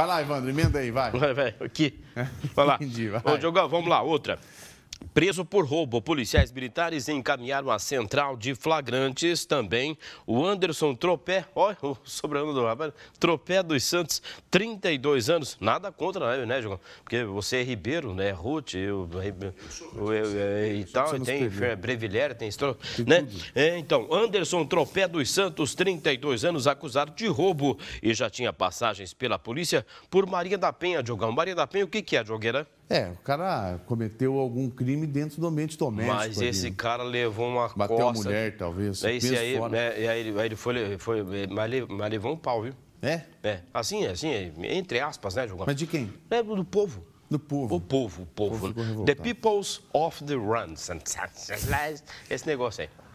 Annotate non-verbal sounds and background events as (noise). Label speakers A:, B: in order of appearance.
A: Vai lá, Evandro, emenda aí, vai. Vai, vai, aqui. (laughs) Vai lá. Entendi, vai. Ô,
B: Diogão, vamos lá, outra. Preso por roubo, policiais militares encaminharam a central de flagrantes também o Anderson Tropé, olha (laughs) o sobrenome do rapaz, Tropé dos Santos, 32 anos, nada contra, né, né João? Porque você é Ribeiro, né, Ruth, eu, eu, eu, eu e tal, tem é, Brevilhério, tem Estro, né? É, então, Anderson Tropé dos Santos, 32 anos, acusado de roubo e já tinha passagens pela polícia por Maria da Penha, Diogão. Maria da Penha, o que que é, Jogueira?
A: É, o cara cometeu algum crime dentro do ambiente doméstico. Mas ali. esse né?
B: cara levou uma Bateu costa. Bateu a mulher, talvez. É isso aí, é, aí, ele, aí ele foi, foi é, mas, levou um pau, viu? É? É, assim, assim, entre aspas, né, João? Mas de
C: quem? É, do povo. Do povo. O povo, o povo. O povo the
B: peoples off the runs. Esse negócio aí.